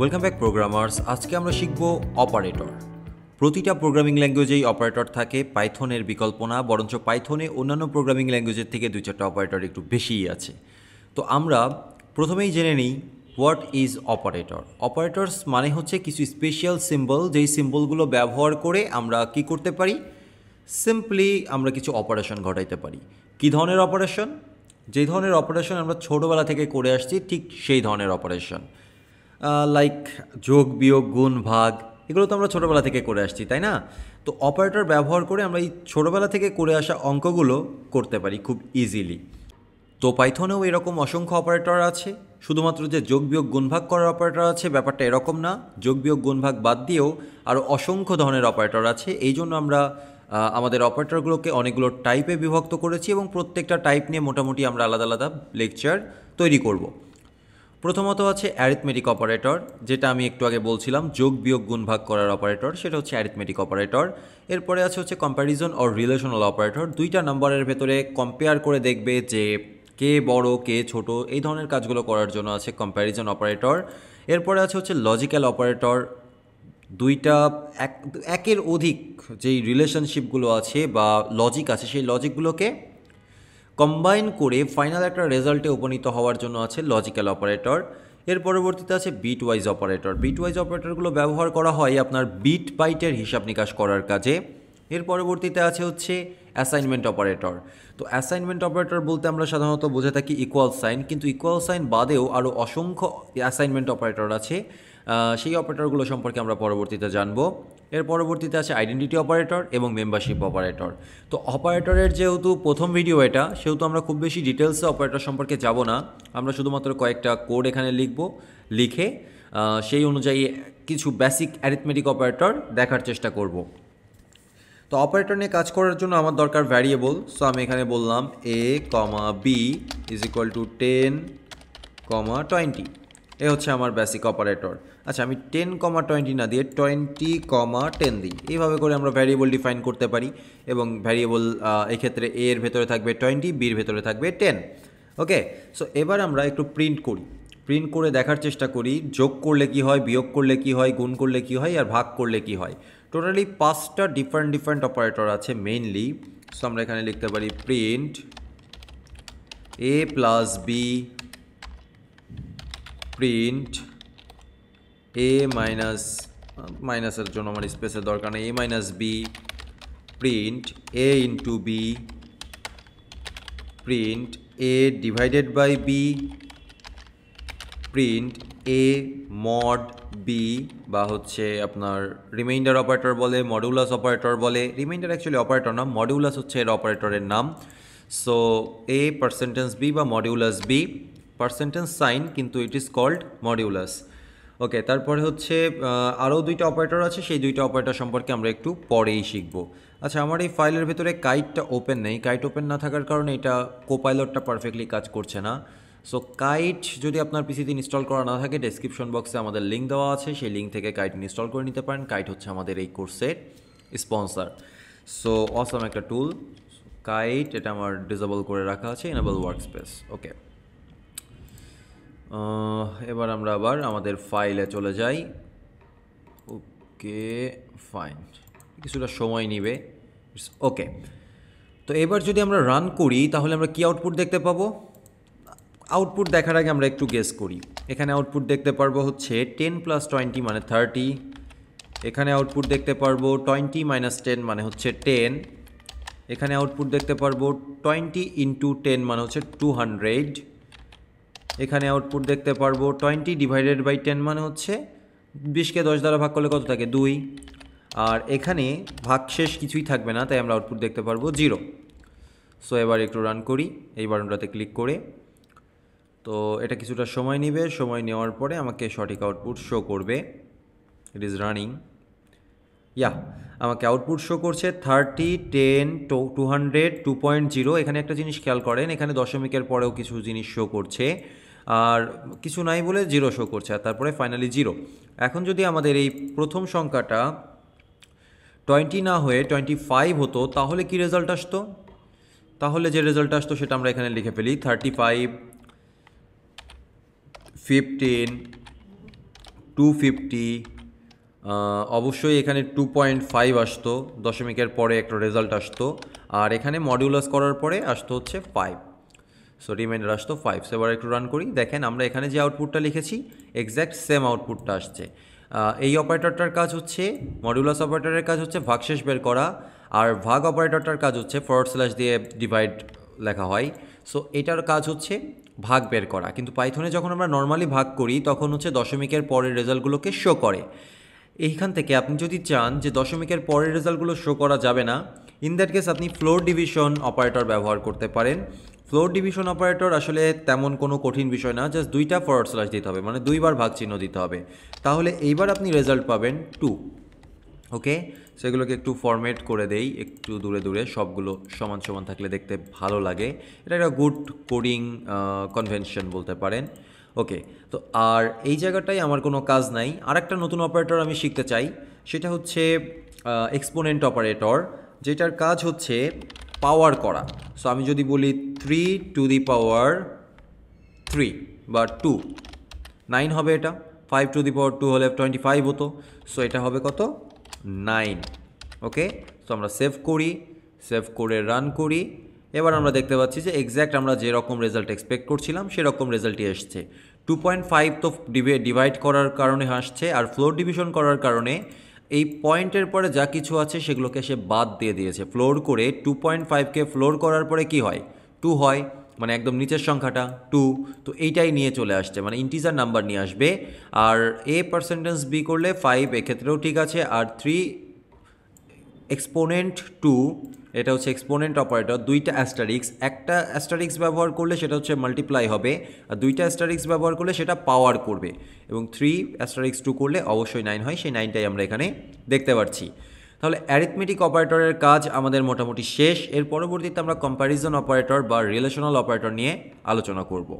welcome back programmers আজকে আমরা শিখব অপারেটর প্রতিটা প্রোগ্রামিং ল্যাঙ্গুয়েজেই অপারেটর থাকে পাইথনের বিকল্প না বরঞ্চ পাইথনে অন্যান্য প্রোগ্রামিং ল্যাঙ্গুয়েজের থেকে দুই চারটা অপারেটর একটু বেশিই আছে তো আমরা প্রথমেই জেনে নিই হোয়াট ইজ অপারেটর অপারেটরস মানে হচ্ছে কিছু স্পেশাল সিম্বল যেই সিম্বলগুলো ব্যবহার করে আমরা কি করতে পারি সিম্পলি আমরা কিছু অপারেশন ঘটাইতে পারি কি ধরনের অপারেশন যে ধরনের অপারেশন আমরা ছোটোবেলা থেকে করে আসছি ঠিক সেই ধরনের অপারেশন লাইক যোগ বিয়োগ গুণ ভাগ এগুলো তো আমরা ছোটোবেলা থেকে করে আসছি তাই না তো অপারেটর ব্যবহার করে আমরা এই ছোটোবেলা থেকে করে আসা অঙ্কগুলো করতে পারি খুব ইজিলি তো পাইথনেও এরকম অসংখ্য অপারেটর আছে শুধুমাত্র যে যোগ বিয়োগ গুণভাগ করার অপারেটর আছে ব্যাপারটা এরকম না যোগ বিয়োগ গুণভাগ বাদ দিয়েও আরও অসংখ্য ধরনের অপারেটর আছে এই জন্য আমরা আমাদের অপারেটরগুলোকে অনেকগুলো টাইপে বিভক্ত করেছি এবং প্রত্যেকটা টাইপ নিয়ে মোটামুটি আমরা আলাদা আলাদা লেকচার তৈরি করবো প্রথমত আছে অ্যারিথমেটিক অপারেটর যেটা আমি একটু আগে বলছিলাম যোগ বিয়োগ গুণ ভাগ করার অপারেটর সেটা হচ্ছে অ্যারিথমেটিক অপারেটর এরপরে আছে হচ্ছে কম্প্যারিজন অর রিলেশনাল অপারেটর দুইটা নম্বরের ভেতরে কম্পেয়ার করে দেখবে যে কে বড় কে ছোট এই ধরনের কাজগুলো করার জন্য আছে কম্প্যারিজন অপারেটর এরপরে আছে হচ্ছে লজিক্যাল অপারেটর দুইটা এক একের অধিক যেই রিলেশনশিপগুলো আছে বা লজিক আছে সেই লজিকগুলোকে কম্বাইন করে ফাইনাল একটা রেজাল্টে উপনীত হওয়ার জন্য আছে লজিক্যাল অপারেটর এর পরবর্তীতে আছে bitwise operator bitwise অপারেটরগুলো ব্যবহার করা হয় আপনার বিট বাইটের হিসাব নিকাশ করার কাজে এর পরবর্তীতে আছে হচ্ছে অ্যাসাইনমেন্ট অপারেটর তো অ্যাসাইনমেন্ট অপারেটর বলতে আমরা সাধারণত বুঝে থাকি ইকুয়াল সাইন কিন্তু ইকুয়াল সাইন বাদেও আরও অসংখ্য অ্যাসাইনমেন্ট অপারেটর আছে সেই অপারেটরগুলো সম্পর্কে আমরা পরবর্তীতে জানব এর পরবর্তীতে আছে আইডেন্টিটি অপারেটর এবং মেম্বারশিপ অপারেটর তো অপারেটরের যেহেতু প্রথম ভিডিও এটা সেহেতু আমরা খুব বেশি ডিটেলসে অপারেটর সম্পর্কে যাব না আমরা শুধুমাত্র কয়েকটা কোড এখানে লিখব লিখে সেই অনুযায়ী কিছু বেসিক অ্যারিথমেটিক অপারেটর দেখার চেষ্টা করব তো অপারেটর নিয়ে কাজ করার জন্য আমার দরকার ভ্যারিয়েবল সো আমি এখানে বললাম A comma B is equal to ten comma twenty A হচ্ছে আমার বেসিক অপারেটর আচ্ছা আমি টেন কমা টোয়েন্টি না দিয়ে টোয়েন্টি কমা টেন দিই এইভাবে করে আমরা ভ্যারিয়েবল ডিফাইন করতে পারি এবং ভ্যারিয়েবল এক্ষেত্রে এ এর ভেতরে থাকবে টোয়েন্টি বির ভেতরে থাকবে টেন ওকে সো এবার আমরা একটু প্রিন্ট করি প্রিন্ট করে দেখার চেষ্টা করি যোগ করলে কি হয় বিয়োগ করলে কি হয় গুণ করলে কি হয় আর ভাগ করলে কি হয় টোটালি পাঁচটা ডিফারেন্ট ডিফারেন্ট অপারেটর আছে মেইনলি সো আমরা এখানে লিখতে পারি print A plus B print A minus মাইনাসের জন্য আমার স্পেসের দরকার নেই A minus B print A into B print A divided by B print A mod B বা হচ্ছে আপনার রিমাইন্ডার অপারেটর বলে মডিউলাস অপারেটর বলে রিমাইন্ডার অ্যাকচুয়ালি অপারেটর না মডিউলাস হচ্ছে এর অপারেটরের নাম সো এ পার্সেন্টেন্স বি বা মডিউলাস বি পার্সেন্টেজ সাইন কিন্তু it is called modulus okay তারপরে হচ্ছে আরও দুইটা অপারেটর আছে সেই দুইটা অপারেটর সম্পর্কে আমরা একটু পরেই শিখব আচ্ছা আমার এই ফাইলের ভিতরে কাইটটা ওপেন নেই কাইট ওপেন না থাকার কারণে এটা কোপাইলটটা পারফেক্টলি কাজ করছে না সো কাইট যদি আপনার পিসিতে ইনস্টল করা না থাকে ডেসক্রিপশন বক্সে আমাদের লিঙ্ক দেওয়া আছে সেই লিঙ্ক থেকে কাইট ইনস্টল করে নিতে পারেন কাইট হচ্ছে আমাদের এই কোর্সের স্পন্সার সো অসম একটা টুল কাইট এটা আমার ডিসেবল করে রাখা আছে এনাবল ওয়ার্ক স্পেস ওকে এবার আমরা আবার আমাদের ফাইলে চলে যাই ওকে ফাইন কিছুটা সময় নিবে ওকে তো এবার যদি আমরা রান করি তাহলে আমরা কি আউটপুট দেখতে পাবো আউটপুট দেখার আগে আমরা একটু গেস করি এখানে আউটপুট দেখতে পারবো হচ্ছে টেন প্লাস টোয়েন্টি মানে থার্টি এখানে আউটপুট দেখতে পারবো টোয়েন্টি মাইনাস টেন মানে হচ্ছে টেন এখানে আউটপুট দেখতে পারবো টোয়েন্টি ইন্টু টেন মানে হচ্ছে টু হান্ড্রেড এখানে আউটপুট দেখতে পারবো টোয়েন্টি ডিভাইডেড বাই টেন মানে হচ্ছে বিশকে দশ দ্বারা ভাগ করলে কত থাকে দুই আর এখানে ভাগ শেষ কিছুই থাকবে না তাই আমরা আউটপুট দেখতে পারবো জিরো সো এবার একটু রান করি এই বাটনটাতে ক্লিক করে তো এটা কিছুটা সময় নেবে সময় নেওয়ার পরে আমাকে সঠিক আউটপুট শো করবে ইট ইজ রানিং ইয়া আমাকে আউটপুট শো করছে thirty ten two hundred two point zero এখানে একটা জিনিস খেয়াল করেন এখানে দশমিকের পরেও কিছু জিনিস শো করছে আর কিছু নাই বলে জিরো শো করছে আর তারপরে ফাইনালি জিরো এখন যদি আমাদের এই প্রথম সংখ্যাটা টোয়েন্টি না হয়ে টোয়েন্টি ফাইভ হতো তাহলে কি রেজাল্ট আসতো তাহলে যে রেজাল্ট আসতো সেটা আমরা এখানে লিখে ফেলি thirty five fifteen two fifty অবশ্যই এখানে টু পয়েন্ট ফাইভ আসতো দশমিকের পরে একটা রেজাল্ট আসতো আর এখানে মডিউলাস করার পরে আসতো হচ্ছে ফাইভ সো রিমাইন্ডার আসতো ফাইভ সেবার একটু রান করি দেখেন আমরা এখানে যে আউটপুটটা লিখেছি এক্স্যাক্ট সেম আউটপুটটা আসছে এই অপারেটরটার কাজ হচ্ছে মডিউলাস অপারেটরের কাজ হচ্ছে ভাগশেষ বের করা আর ভাগ অপারেটরটার কাজ হচ্ছে ফরওয়ার্ড স্ল্যাশ দিয়ে ডিভাইড লেখা হয় সো এটার কাজ হচ্ছে ভাগ বের করা কিন্তু পাইথনে যখন আমরা নর্মালি ভাগ করি তখন হচ্ছে দশমিকের পরের রেজাল্টগুলোকে শো করে এইখান থেকে আপনি যদি চান যে দশমিকের পরের রেজাল্টগুলো শো করা যাবে না ইন দ্যাট কেস আপনি ফ্লোর ডিভিশন অপারেটর ব্যবহার করতে পারেন ফ্লোর ডিভিশন অপারেটর আসলে তেমন কোনো কঠিন বিষয় না জাস্ট দুইটা ফরওয়ার্ড স্ল্যাশ দিতে হবে মানে দুইবার ভাগ চিহ্ন দিতে হবে তাহলে এইবার আপনি রেজাল্ট পাবেন টু ওকে সেগুলোকে একটু ফরম্যাট করে দেই একটু দূরে দূরে সবগুলো সমান সমান থাকলে দেখতে ভালো লাগে এটা একটা গুড কোডিং কনভেনশন বলতে পারেন ওকে তো আর এই জায়গাটায় আমার কোনো কাজ নাই আর একটা নতুন অপারেটর আমি শিখতে চাই সেটা হচ্ছে এক্সপোনেন্ট অপারেটর যেটার কাজ হচ্ছে পাওয়ার করা সো আমি যদি বলি three to the power three বা টু নাইন হবে এটা five to the power two হলে টোয়েন্টি ফাইভ হতো সো এটা হবে কত নাইন ওকে সো আমরা সেভ করি সেভ করে রান করি এবার আমরা দেখতে পাচ্ছি যে এক্স্যাক্ট আমরা যেরকম রেজাল্ট এক্সপেক্ট করছিলাম সেরকম রেজাল্টই এসছে টু পয়েন্ট ফাইভ তো ডিভাইড করার কারণে আসছে আর ফ্লোর ডিভিশন করার কারণে এই পয়েন্টের পরে যা কিছু আছে সেগুলোকে সে বাদ দিয়ে দিয়েছে ফ্লোর করে টু পয়েন্ট ফাইভকে ফ্লোর করার পরে কি হয় টু হয় মানে একদম নিচের সংখ্যাটা টু তো এইটাই নিয়ে চলে আসছে মানে ইন্টিজার নাম্বার নিয়ে আসবে আর এ পার্সেন্টেজ বি করলে ফাইভ এক্ষেত্রেও ঠিক আছে আর থ্রি এক্সপোনেন্ট টু এটা হচ্ছে এক্সপোনেন্ট অপারেটর দুইটা অ্যাস্টারিক্স একটা অ্যাস্টারিক্স ব্যবহার করলে সেটা হচ্ছে মাল্টিপ্লাই হবে আর দুইটা অ্যাস্টারিক্স ব্যবহার করলে সেটা পাওয়ার করবে এবং থ্রি অ্যাস্টারিক্স টু করলে অবশ্যই নাইন হয় সেই নাইনটাই আমরা এখানে দেখতে পাচ্ছি তাহলে অ্যারিথমেটিক অপারেটরের কাজ আমাদের মোটামুটি শেষ এর পরবর্তীতে আমরা কম্প্যারিজন অপারেটর বা রিলেশনাল অপারেটর নিয়ে আলোচনা করব